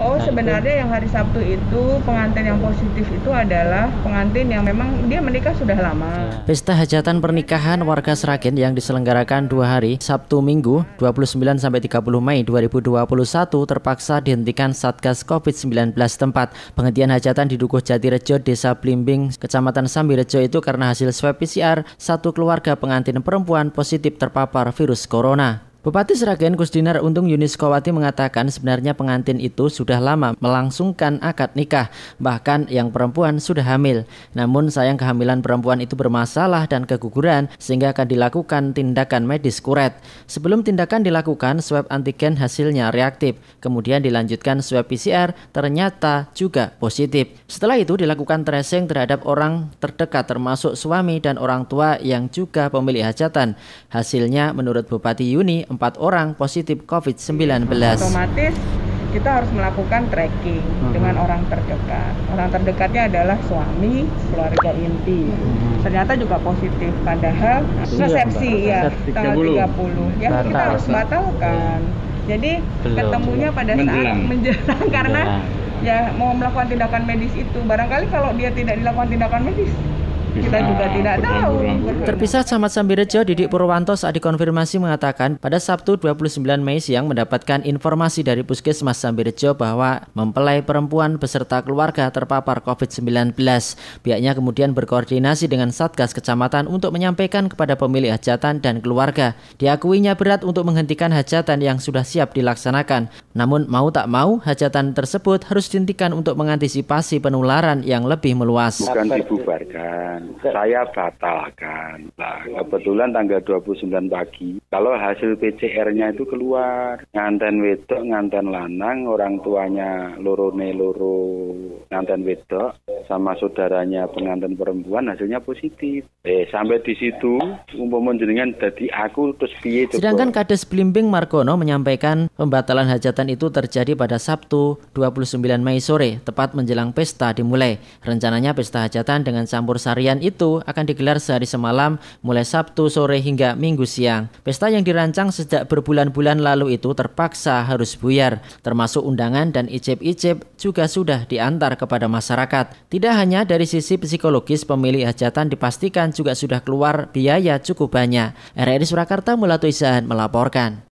Oh nah, sebenarnya yang hari Sabtu itu pengantin yang positif itu adalah pengantin yang memang dia menikah sudah lama. Iya. Pesta hajatan pernikahan warga Seragen yang diselenggarakan dua hari Sabtu Minggu 29 sampai 30 Mei 2021 terpaksa dihentikan Satgas COVID-19 tempat. Penghentian hajatan di Dukuh Jatirejo, Desa Blimbing, Kecamatan Sambirejo itu karena hasil swab PCR satu keluarga pengantin perempuan positif terpapar virus corona. Bupati Sragen Kusdinar Untung Yunis Kowati mengatakan sebenarnya pengantin itu sudah lama melangsungkan akad nikah, bahkan yang perempuan sudah hamil. Namun sayang kehamilan perempuan itu bermasalah dan keguguran sehingga akan dilakukan tindakan medis kuret. Sebelum tindakan dilakukan, swab antigen hasilnya reaktif. Kemudian dilanjutkan swab PCR ternyata juga positif. Setelah itu dilakukan tracing terhadap orang terdekat termasuk suami dan orang tua yang juga pemilik hajatan. Hasilnya menurut Bupati Yuni empat orang positif COVID-19. Otomatis kita harus melakukan tracking -huh. Mhm. dengan orang terdekat. Orang terdekatnya adalah suami, keluarga inti. -huh. Mhm. Ternyata juga positif padahal iya, resepsi ya, ya tanggal 30. 30. Ya Batal, kita harus batalkan. Jadi belum, ketemunya pada saat menjelang karena menjelang. Iya. ya mau melakukan tindakan medis itu. Barangkali kalau dia tidak dilakukan tindakan medis kita juga tidak tahu. Terpisah Camat Sambirejo, Didik Purwanto saat dikonfirmasi mengatakan pada Sabtu 29 Mei siang mendapatkan informasi dari Puskesmas Sambirejo bahwa mempelai perempuan beserta keluarga terpapar COVID-19. Pihaknya kemudian berkoordinasi dengan Satgas Kecamatan untuk menyampaikan kepada pemilik hajatan dan keluarga. Diakuinya berat untuk menghentikan hajatan yang sudah siap dilaksanakan. Namun mau tak mau, hajatan tersebut harus dihentikan untuk mengantisipasi penularan yang lebih meluas. Bukan dibubarkan, saya batalkan. Nah, kebetulan tanggal 29 pagi, kalau hasil PCR-nya itu keluar, nganten wedok, nganten lanang, orang tuanya ne loro nganten wedok, sama saudaranya pengantin perempuan, hasilnya positif. Eh, sampai di situ, umum jenengan jadi aku terus piye Sedangkan Kades Blimbing Margono menyampaikan pembatalan hajatan itu terjadi pada Sabtu 29 Mei sore, tepat menjelang pesta dimulai. Rencananya pesta hajatan dengan campur sarian Perayaan itu akan digelar sehari semalam mulai Sabtu sore hingga Minggu siang. Pesta yang dirancang sejak berbulan-bulan lalu itu terpaksa harus buyar, termasuk undangan dan icip-icip juga sudah diantar kepada masyarakat. Tidak hanya dari sisi psikologis, pemilik hajatan dipastikan juga sudah keluar biaya cukup banyak. RRI Surakarta Mulato Isahan melaporkan.